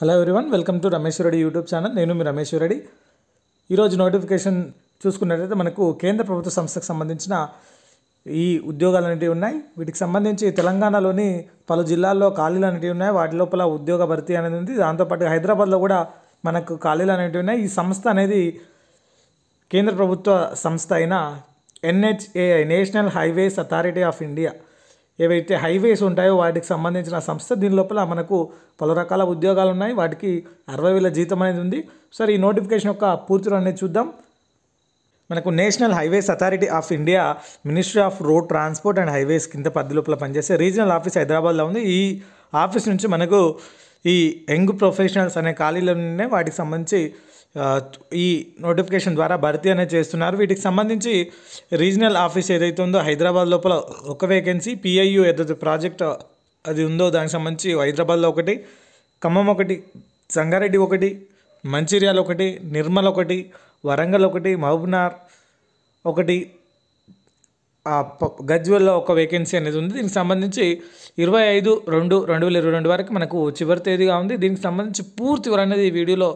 hello everyone welcome to Reddy YouTube channel నేను మీ రెడ్డి ఈరోజు నోటిఫికేషన్ చూసుకున్నట్లయితే మనకు కేంద్ర ప్రభుత్వ సంస్థకు సంబంధించిన ఈ ఉద్యోగాలు అనేటివి ఉన్నాయి వీటికి సంబంధించి తెలంగాణలోని పలు జిల్లాల్లో ఖాళీలు అనేటివి ఉన్నాయి వాటి లోపల ఉద్యోగ భర్తీ అనేది ఉంది దాంతోపాటు హైదరాబాద్లో కూడా మనకు ఖాళీలు అనేటివి ఉన్నాయి ఈ సంస్థ అనేది కేంద్ర ప్రభుత్వ సంస్థ అయిన NHAI national highways authority of India ఏవైతే హైవేస్ ఉంటాయో వాటికి సంబంధించిన సంస్థ దీని లోపల మనకు పలు రకాల ఉద్యోగాలు ఉన్నాయి వాటికి అరవై వేల జీతం అనేది ఉంది సార్ ఈ నోటిఫికేషన్ యొక్క పూర్తి అనేది చూద్దాం మనకు national highways authority of India ministry of road transport and highways కింద పద్ధతి లోపల పనిచేసే రీజనల్ ఆఫీస్ హైదరాబాద్లో ఉంది ఈ ఆఫీస్ నుంచి మనకు ఈ యంగ్ ప్రొఫెషనల్స్ అనే ఖాళీల నుండే వాటికి సంబంధించి ఈ నోటిఫికేషన్ ద్వారా భర్తీ అనేది చేస్తున్నారు వీటికి సంబంధించి రీజనల్ ఆఫీస్ ఏదైతే ఉందో హైదరాబాద్ లోపల ఒక వేకెన్సీ పిఐయు ఏదైతే ప్రాజెక్ట్ అది ఉందో దానికి సంబంధించి హైదరాబాద్లో ఒకటి ఖమ్మం ఒకటి సంగారెడ్డి ఒకటి మంచిర్యాల ఒకటి నిర్మల్ ఒకటి వరంగల్ ఒకటి మహబూబ్నార్ ఒకటి గజ్వెల్లో ఒక వేకెన్సీ అనేది ఉంది దీనికి సంబంధించి ఇరవై ఐదు రెండు రెండు వేల ఇరవై రెండు వరకు మనకు చివరి తేదీగా ఉంది దీనికి సంబంధించి పూర్తి వివరం అనేది ఈ వీడియోలో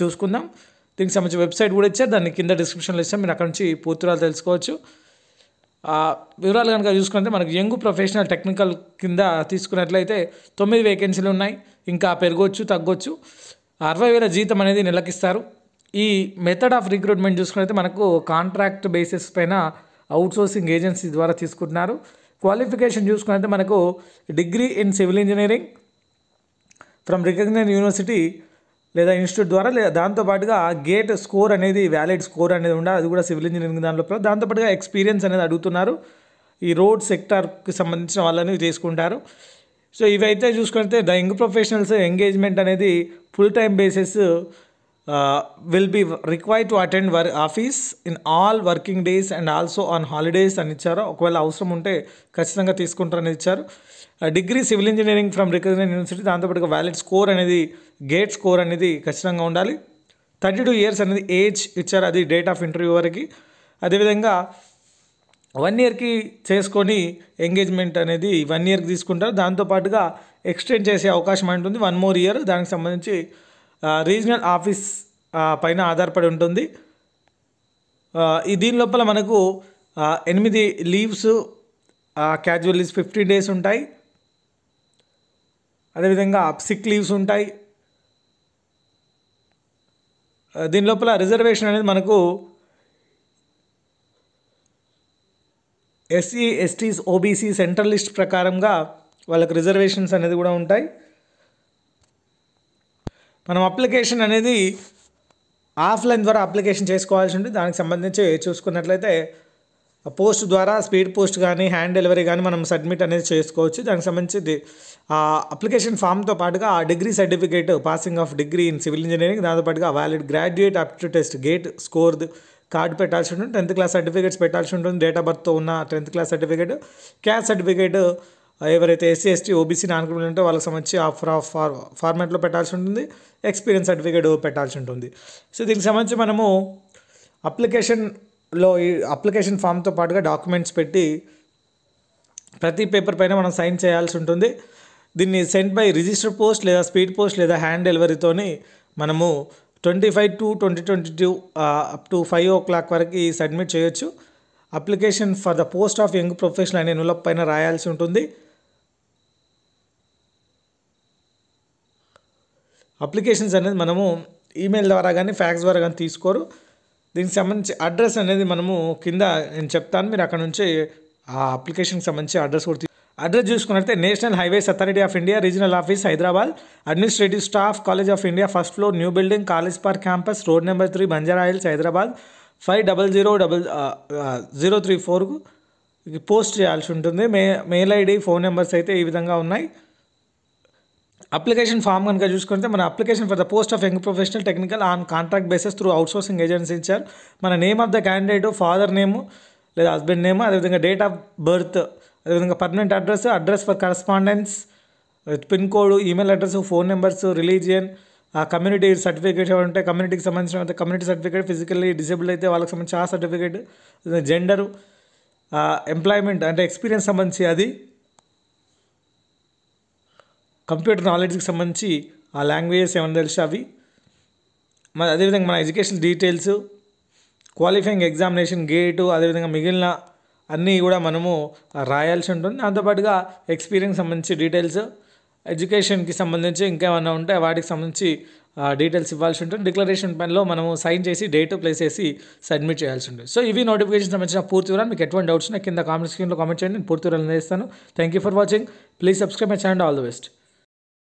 చూసుకుందాం దీనికి సంబంధించి వెబ్సైట్ కూడా ఇచ్చారు దాన్ని కింద డిస్క్రిప్షన్లో ఇస్తాం మీరు అక్కడ నుంచి పూర్తి తెలుసుకోవచ్చు వివరాలు కనుక చూసుకుంటే మనకు యంగ్ ప్రొఫెషనల్ టెక్నికల్ కింద తీసుకున్నట్లయితే తొమ్మిది వేకెన్సీలు ఉన్నాయి ఇంకా పెరగవచ్చు తగ్గొచ్చు అరవై వేల జీతం అనేది నెలకిస్తారు ఈ మెథడ్ ఆఫ్ రిక్రూట్మెంట్ చూసుకున్నైతే మనకు కాంట్రాక్ట్ బేసిస్ పైన అవుట్సోర్సింగ్ ఏజెన్సీ ద్వారా తీసుకుంటున్నారు క్వాలిఫికేషన్ చూసుకుంటే మనకు degree in civil engineering from recognise university లేదా ఇన్స్టిట్యూట్ ద్వారా లేదా దాంతోపాటుగా గేట్ స్కోర్ అనేది వ్యాలిడ్ స్కోర్ అనేది ఉండాలి అది కూడా సివిల్ ఇంజనీరింగ్ దాంట్లో దాంతోపాటుగా ఎక్స్పీరియన్స్ అనేది అడుగుతున్నారు ఈ రోడ్ సెక్టార్కి సంబంధించిన వాళ్ళని చేసుకుంటారు సో ఇవైతే చూసుకుంటే ద యంగ్ ప్రొఫెషనల్స్ ఎంగేజ్మెంట్ అనేది full time basis uh, will be required to attend work office in all working days and also on holidays అని ఇచ్చారు ఒకవేళ అవసరం ఉంటే ఖచ్చితంగా తీసుకుంటారని ఇచ్చారు degree civil engineering from recognise university దాంతోపాటుగా వ్యాలిడ్ స్కోర్ అనేది గేట్ స్కోర్ అనేది ఖచ్చితంగా ఉండాలి థర్టీ టూ ఇయర్స్ అనేది ఏజ్ ఇచ్చారు అది డేట్ ఆఫ్ ఇంటర్వ్యూ వరకు అదేవిధంగా వన్ ఇయర్కి చేసుకొని ఎంగేజ్మెంట్ అనేది వన్ ఇయర్కి తీసుకుంటారు దాంతోపాటుగా ఎక్స్టెండ్ చేసే అవకాశం ఉంటుంది వన్ మోర్ ఇయర్ దానికి సంబంధించి రీజనల్ ఆఫీస్ పైన ఆధారపడి ఉంటుంది ఈ దీని లోపల మనకు ఎనిమిది leaves casual leaves fifty days ఉంటాయి అదేవిధంగా సిక్ లీవ్స్ ఉంటాయి దీని లోపల రిజర్వేషన్ అనేది మనకు SC STs OBC central list ప్రకారంగా వాళ్ళకి రిజర్వేషన్స్ అనేది కూడా ఉంటాయి మనం అప్లికేషన్ అనేది ఆఫ్లైన్ ద్వారా అప్లికేషన్ చేసుకోవాల్సి ఉంటుంది దానికి సంబంధించి చూసుకున్నట్లయితే పోస్ట్ ద్వారా స్పీడ్ పోస్ట్ కానీ హ్యాండ్ డెలివరీ కానీ మనం సబ్మిట్ అనేది చేసుకోవచ్చు దానికి సంబంధించి ఆ అప్లికేషన్ ఫామ్తో పాటుగా ఆ degree certificate passing of degree in civil engineering దాంతోపాటుగా valid graduate to test GATE score card పెట్టాల్సి ఉంటుంది టెన్త్ క్లాస్ సర్టిఫికేట్స్ పెట్టాల్సి ఉంటుంది డేట్ ఆఫ్ బర్త్తో ఉన్న tenth class certificate caste certificate ఎవరైతే SC ST OBC non criminal ఉంటే వాళ్ళకి సంబంధించి ఆ ఫార్ ఫార్మాట్లో పెట్టాల్సి ఉంటుంది ఎక్స్పీరియన్స్ సర్టిఫికేట్ పెట్టాల్సి ఉంటుంది సో దీనికి సంబంధించి మనము అప్లికేషన్లో ఈ అప్లికేషన్ ఫామ్తో పాటుగా డాక్యుమెంట్స్ పెట్టి ప్రతి పేపర్ పైన మనం సైన్ చేయాల్సి ఉంటుంది దీన్ని సెంట్ బై రిజిస్టర్ పోస్ట్ లేదా స్పీడ్ పోస్ట్ లేదా హ్యాండ్ డెలివరీతోని మనము twenty five to twenty twenty two up to five o'clock వరకు సబ్మిట్ చేయొచ్చు application for the post of young professional అనే నులప్ పైన రాయాల్సి ఉంటుంది అప్లికేషన్స్ అనేది మనము ఈమెయిల్ ద్వారా కానీ ఫ్యాక్స్ ద్వారా కానీ తీసుకోరు దీనికి సంబంధించి అడ్రస్ అనేది మనము కింద నేను చెప్తాను మీరు అక్కడ నుంచి ఆ అప్లికేషన్కి సంబంధించి అడ్రస్ కూడా అడ్రస్ చూసుకున్నట్టే national highways authority of India regional office Hyderabad administrative staff college of India first floor new building college park campus road number three Banjara Hills Hyderabad five double zero double zero three ఫోర్కు పోస్ట్ చేయాల్సి ఉంటుంది మే mail ID phone numbers అయితే ఈ విధంగా ఉన్నాయి application form కనుక చూసుకుంటే మన application for the post of young professional technical on contract bases through out sourcing agency ఇచ్చారు మన name of the candidate father name లేదా హస్బెండ్ నేమ్ అదేవిధంగా డేట్ ఆఫ్ బర్త్ అదేవిధంగా permanent address address for correspondence pin code email address phone numbers religion ఆ community certificate ఉంటే కమ్యూనిటీకి సంబంధించిన community certificate physically disable అయితే వాళ్ళకి సంబంధించి ఆ సర్టిఫికేట్ జెండరు ఎంప్లాయ్మెంట్ అంటే ఎక్స్పీరియన్స్ సంబంధించి అది కంప్యూటర్ నాలెడ్జ్కి సంబంధించి ఆ లాంగ్వేజెస్ ఏమైనా తెలుసు అవి మరి అదేవిధంగా మన education details qualifying examination GATE అదేవిధంగా మిగిలిన అన్నీ కూడా మనము రాయాల్సి ఉంటుంది దాంతోపాటుగా ఎక్స్పీరియన్స్ సంబంధించి డీటెయిల్స్ ఎడ్యుకేషన్కి సంబంధించి ఇంకేమైనా ఉంటే వాటికి సంబంధించి డీటెయిల్స్ ఇవ్వాల్సి ఉంటుంది డిక్లరేషన్ పనిలో మనము సైన్ చేసి డేట్ ప్లేస్ చేసి సబ్మిట్ చేయాల్సి ఉంటుంది సో ఇవి నోటిఫికేషన్ సంబంధించిన పూర్తి వివరాలు మీకు ఎటువంటి డౌట్స్ ఉన్నా కింద కామెంట్ స్క్రీన్లో కామెంట్ చేయండి నేను పూర్తి వివరాలు అందిస్తాను thank you for watching please subscribe my channel all the best